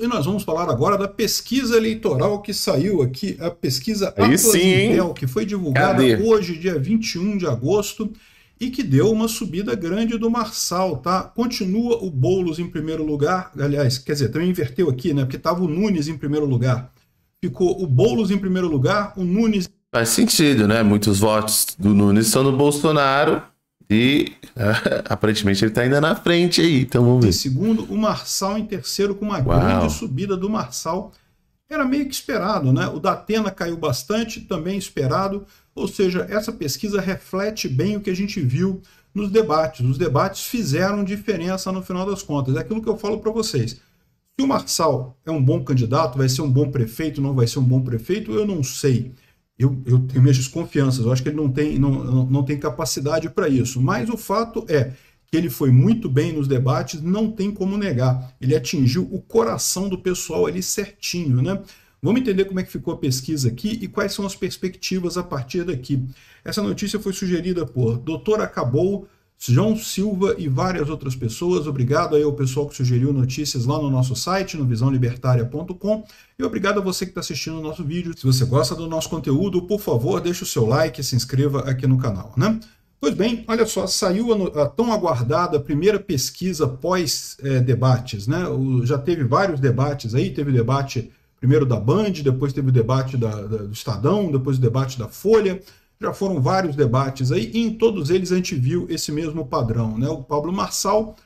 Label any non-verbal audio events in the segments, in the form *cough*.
e nós vamos falar agora da pesquisa eleitoral que saiu aqui, a pesquisa Atlas Intel, que foi divulgada Cadê? hoje, dia 21 de agosto, e que deu uma subida grande do Marçal, tá? Continua o Boulos em primeiro lugar, aliás, quer dizer, também inverteu aqui, né? Porque estava o Nunes em primeiro lugar. Ficou o Boulos em primeiro lugar, o Nunes. Faz sentido, né? Muitos votos do Nunes são no Bolsonaro e *laughs* aparentemente ele está ainda na frente aí, então vamos ver. Em segundo, o Marçal em terceiro, com uma Uau. grande subida do Marçal. Era meio que esperado, né? O da Atena caiu bastante, também esperado. Ou seja, essa pesquisa reflete bem o que a gente viu nos debates. Os debates fizeram diferença no final das contas. É aquilo que eu falo para vocês. Se o Marçal é um bom candidato, vai ser um bom prefeito, não vai ser um bom prefeito, eu não sei eu, eu, tenho minhas desconfianças, eu acho que ele não tem, não, não tem capacidade para isso. Mas o fato é que ele foi muito bem nos debates, não tem como negar. Ele atingiu o coração do pessoal ali certinho, né? Vamos entender como é que ficou a pesquisa aqui e quais são as perspectivas a partir daqui. Essa notícia foi sugerida por Doutor Acabou, João Silva e várias outras pessoas. Obrigado aí ao pessoal que sugeriu notícias lá no nosso site, no visãolibertária.com. E obrigado a você que está assistindo o nosso vídeo. Se você gosta do nosso conteúdo, por favor, deixe o seu like e se inscreva aqui no canal, né? Pois bem, olha só, saiu a, a tão aguardada primeira pesquisa pós-debates, é, né? já teve vários debates aí, teve debate primeiro da Band, depois teve o debate da, da, do Estadão, depois o debate da Folha. Já foram vários debates aí, e em todos eles a gente viu esse mesmo padrão. Né? O Pablo Marçal,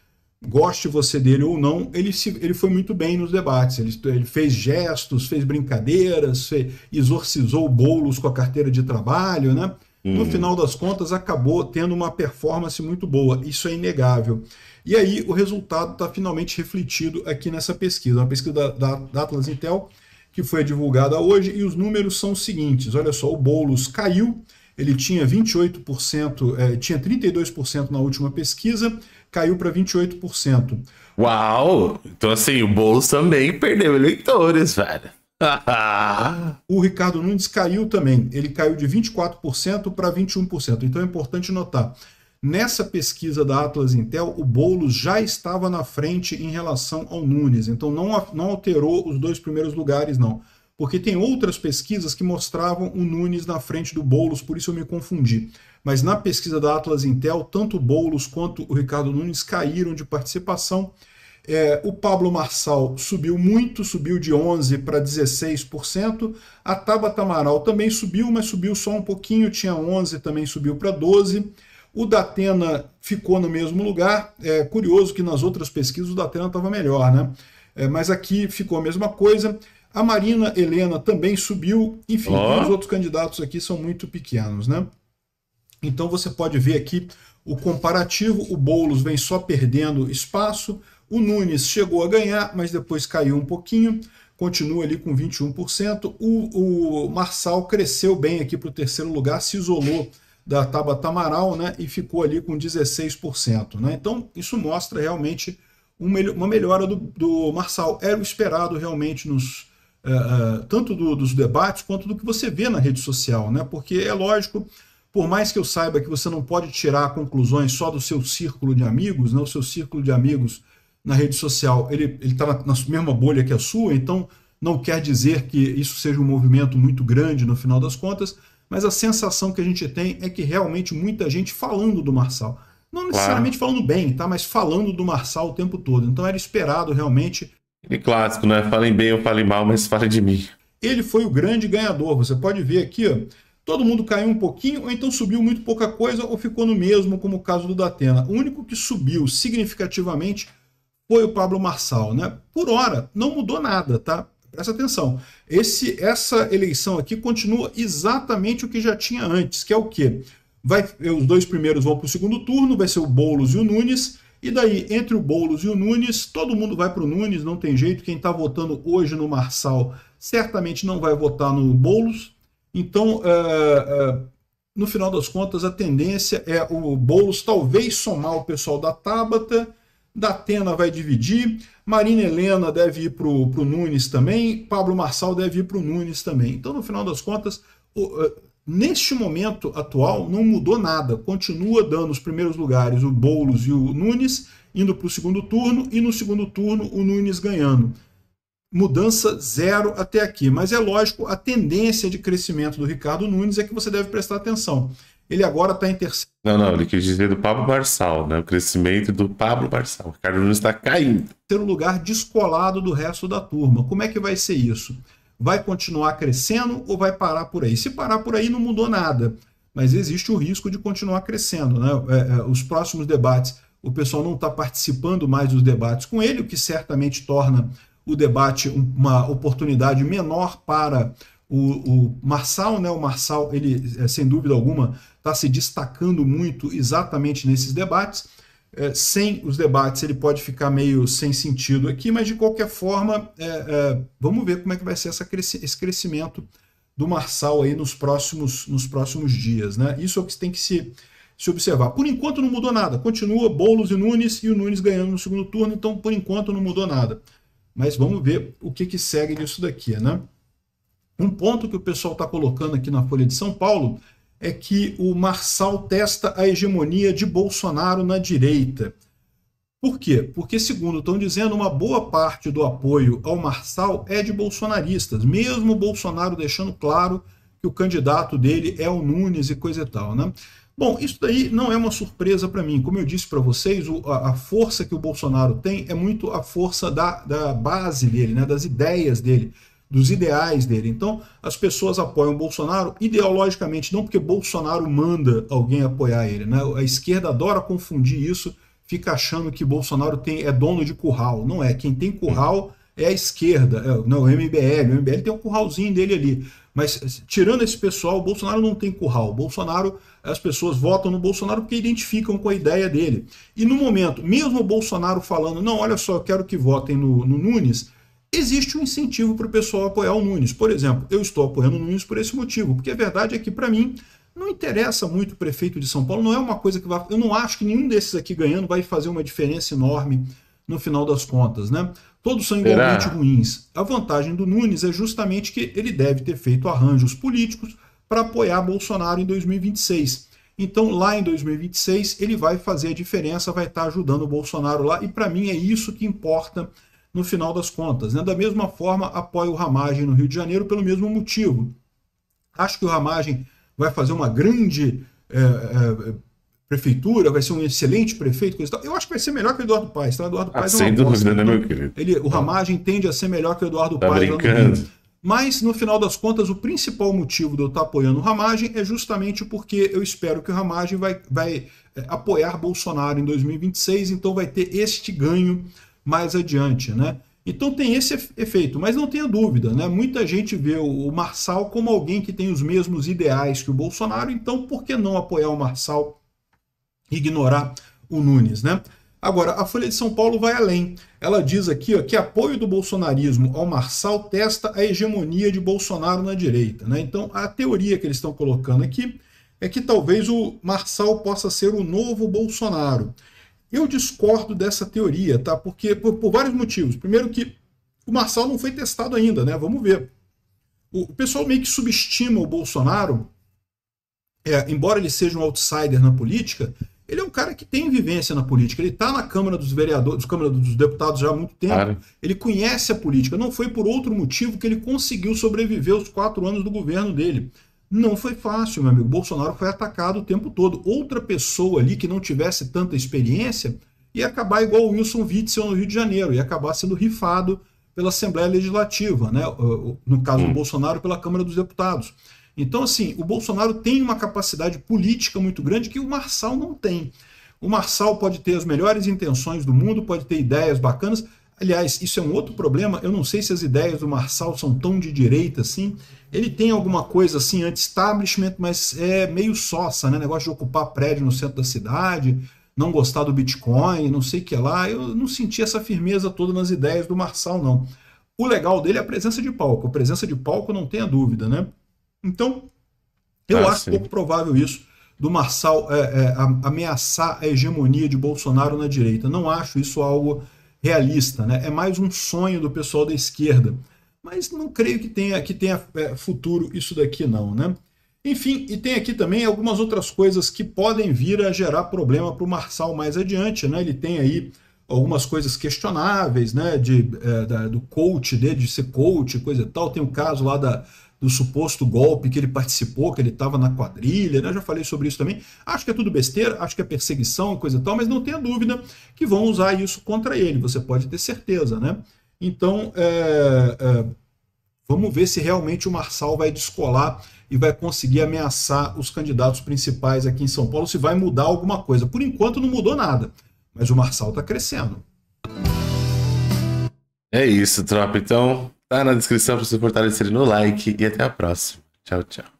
goste você dele ou não, ele, se, ele foi muito bem nos debates. Ele, ele fez gestos, fez brincadeiras, fez, exorcizou bolos com a carteira de trabalho, né? No uhum. final das contas, acabou tendo uma performance muito boa, isso é inegável. E aí o resultado está finalmente refletido aqui nessa pesquisa, uma pesquisa da, da, da, Atlas Intel, que foi divulgada hoje, e os números são os seguintes: olha só, o Boulos caiu ele tinha 28%, é, tinha 32% na última pesquisa, caiu para 28%. Uau! Então, assim, o Boulos também perdeu eleitores, velho. *laughs* o Ricardo Nunes caiu também. Ele caiu de 24% para 21%. Então é importante notar. Nessa pesquisa da Atlas Intel, o Boulos já estava na frente em relação ao Nunes. Então não, não alterou os dois primeiros lugares, não porque tem outras pesquisas que mostravam o Nunes na frente do Boulos, por isso eu me confundi. Mas na pesquisa da Atlas Intel, tanto o Boulos quanto o Ricardo Nunes caíram de participação. É, o Pablo Marçal subiu muito, subiu de 11% para 16%. A Tabata Amaral também subiu, mas subiu só um pouquinho, tinha 11%, também subiu para 12%. O Datena ficou no mesmo lugar. É curioso que nas outras pesquisas o Datena estava melhor, né? É, mas aqui ficou a mesma coisa. A Marina Helena também subiu. Enfim, oh. os outros candidatos aqui são muito pequenos, né? Então você pode ver aqui o comparativo. O Boulos vem só perdendo espaço. O Nunes chegou a ganhar, mas depois caiu um pouquinho. Continua ali com 21%. O, o Marçal cresceu bem aqui para o terceiro lugar, se isolou da Taba Tamaral, né, e ficou ali com 16%. Né? Então, isso mostra realmente uma melhora do, do Marçal. Era o esperado realmente nos, é, é, tanto do, dos debates quanto do que você vê na rede social, né? Porque é lógico, por mais que eu saiba que você não pode tirar conclusões só do seu círculo de amigos, né? O seu círculo de amigos na rede social, ele está na, na mesma bolha que a sua, então não quer dizer que isso seja um movimento muito grande no final das contas, mas a sensação que a gente tem é que realmente muita gente falando do Marçal. Não necessariamente claro. falando bem, tá? mas falando do Marçal o tempo todo. Então era esperado realmente e clássico, né? Falem bem ou falem mal, mas falem de mim. Ele foi o grande ganhador. Você pode ver aqui, ó, todo mundo caiu um pouquinho, ou então subiu muito pouca coisa, ou ficou no mesmo, como o caso do Datena. O único que subiu significativamente foi o Pablo Marçal, né? Por hora, não mudou nada, tá? Presta atenção. Esse, essa eleição aqui continua exatamente o que já tinha antes, que é o quê? Vai, os dois primeiros vão para o segundo turno, vai ser o Boulos e o Nunes e daí, entre o Boulos e o Nunes, todo mundo vai para o Nunes, não tem jeito. Quem está votando hoje no Marçal certamente não vai votar no Boulos. Então, é, é, no final das contas, a tendência é o Boulos talvez somar o pessoal da Tabata, da Atena vai dividir, Marina Helena deve ir para o Nunes também, Pablo Marçal deve ir para o Nunes também. Então, no final das contas, o, é, Neste momento atual, não mudou nada. Continua dando os primeiros lugares o Boulos e o Nunes, indo para o segundo turno, e no segundo turno o Nunes ganhando. Mudança zero até aqui. Mas é lógico, a tendência de crescimento do Ricardo Nunes é que você deve prestar atenção. Ele agora está em terceiro. Não, não, ele quis dizer do Pablo barçal né? O crescimento do Pablo barçal O Ricardo Nunes está caindo. Terceiro lugar descolado do resto da turma. Como é que vai ser isso? vai continuar crescendo ou vai parar por aí? Se parar por aí, não mudou nada, mas existe o risco de continuar crescendo. Né? É, é, os próximos debates, o pessoal não está participando mais dos debates com ele, o que certamente torna o debate uma oportunidade menor para o, o Marçal, né? O Marçal, ele, é, sem dúvida alguma, está se destacando muito exatamente nesses debates é, sem os debates ele pode ficar meio sem sentido aqui, mas de qualquer forma, é, é, vamos ver como é que vai ser essa esse crescimento do Marçal aí nos próximos, nos próximos dias. Né? Isso é o que tem que se, se observar. Por enquanto não mudou nada, continua Boulos e Nunes e o Nunes ganhando no segundo turno, então por enquanto não mudou nada. Mas vamos ver o que, que segue disso daqui. Né? Um ponto que o pessoal está colocando aqui na Folha de São Paulo é que o Marçal testa a hegemonia de Bolsonaro na direita. Por quê? Porque, segundo estão dizendo, uma boa parte do apoio ao Marçal é de bolsonaristas, mesmo Bolsonaro deixando claro que o candidato dele é o Nunes e coisa e tal, né? Bom, isso daí não é uma surpresa para mim. Como eu disse para vocês, o, a, a, força que o Bolsonaro tem é muito a força da, da base dele, né, das ideias dele dos ideais dele. Então, as pessoas apoiam Bolsonaro ideologicamente, não porque Bolsonaro manda alguém apoiar ele. Né? A esquerda adora confundir isso, fica achando que Bolsonaro tem, é dono de curral. Não é. Quem tem curral é a esquerda, é, não, é o MBL. O MBL tem um curralzinho dele ali. Mas, tirando esse pessoal, o Bolsonaro não tem curral. O Bolsonaro, as pessoas votam no Bolsonaro porque identificam com a ideia dele. E no momento, mesmo o Bolsonaro falando, não, olha só, eu quero que votem no, no Nunes existe um incentivo para o pessoal apoiar o Nunes. Por exemplo, eu estou apoiando o Nunes por esse motivo, porque a verdade é que, para mim, não interessa muito o prefeito de São Paulo, não é uma coisa que vai. Eu não acho que nenhum desses aqui ganhando vai fazer uma diferença enorme no final das contas, né? Todos são igualmente ruins. A vantagem do Nunes é justamente que ele deve ter feito arranjos políticos para apoiar Bolsonaro em 2026. Então, lá em 2026, ele vai fazer a diferença, vai estar tá ajudando o Bolsonaro lá, e para mim é isso que importa no final das contas. Né? Da mesma forma, apoio o Ramagem no Rio de Janeiro pelo mesmo motivo. Acho que o Ramagem vai fazer uma grande é, é, prefeitura, vai ser um excelente prefeito, coisa e tal. Eu acho que vai ser melhor que o Eduardo Paes, tá? Eduardo ah, Paes ah, é sem dúvida, né, então meu querido? Ele, o Ramagem tende a ser melhor que o Eduardo tá Paes. Brincando. Mas, no final das contas, o principal motivo de eu estar apoiando o Ramagem é justamente porque eu espero que o Ramagem vai, vai é, apoiar Bolsonaro em 2026, então vai ter este ganho mais adiante, né? Então tem esse efeito, mas não tenha dúvida, né? Muita gente vê o Marçal como alguém que tem os mesmos ideais que o Bolsonaro, então por que não apoiar o Marçal e ignorar o Nunes, né? Agora, a Folha de São Paulo vai além. Ela diz aqui ó, que apoio do bolsonarismo ao Marçal testa a hegemonia de Bolsonaro na direita. Né? Então, a teoria que eles estão colocando aqui é que talvez o Marçal possa ser o novo Bolsonaro. Eu discordo dessa teoria, tá? Porque por, por vários motivos. Primeiro que o Marçal não foi testado ainda, né? Vamos ver. O, o pessoal meio que subestima o Bolsonaro, é, embora ele seja um outsider na política, ele é um cara que tem vivência na política. Ele está na Câmara dos Vereadores, Câmara dos Deputados já há muito tempo. Claro. Ele conhece a política. Não foi por outro motivo que ele conseguiu sobreviver os quatro anos do governo dele. Não foi fácil, meu amigo. Bolsonaro foi atacado o tempo todo. Outra pessoa ali que não tivesse tanta experiência ia acabar igual o Wilson Witzel no Rio de Janeiro, ia acabar sendo rifado pela Assembleia Legislativa, né? no caso do hum. Bolsonaro, pela Câmara dos Deputados. Então, assim, o Bolsonaro tem uma capacidade política muito grande que o Marçal não tem. O Marçal pode ter as melhores intenções do mundo, pode ter ideias bacanas, Aliás, isso é um outro problema. Eu não sei se as ideias do Marçal são tão de direita assim. Ele tem alguma coisa assim anti-establishment, mas é meio sossa, né? Negócio de ocupar prédio no centro da cidade, não gostar do Bitcoin, não sei o que lá. Eu não senti essa firmeza toda nas ideias do Marçal, não. O legal dele é a presença de palco. A presença de palco não tenha dúvida, né? Então, eu ah, acho sim. pouco provável isso do Marçal é, é, ameaçar a hegemonia de Bolsonaro na direita. Não acho isso algo realista, né? É mais um sonho do pessoal da esquerda. Mas não creio que tenha, que tenha é, futuro isso daqui, não, né? Enfim, e tem aqui também algumas outras coisas que podem vir a gerar problema para o Marçal mais adiante, né? Ele tem aí algumas coisas questionáveis, né? De, é, da, do coach dele, de ser coach, coisa e tal. Tem o um caso lá da, do suposto golpe que ele participou, que ele estava na quadrilha, né? já falei sobre isso também. Acho que é tudo besteira, acho que é perseguição, coisa e tal, mas não tenha dúvida que vão usar isso contra ele, você pode ter certeza, né? Então, é, é, vamos ver se realmente o Marçal vai descolar e vai conseguir ameaçar os candidatos principais aqui em São Paulo, se vai mudar alguma coisa. Por enquanto não mudou nada, mas o Marçal está crescendo. É isso, tropa. Então, tá na descrição para vocês fortalecerem no like. E até a próxima. Tchau, tchau.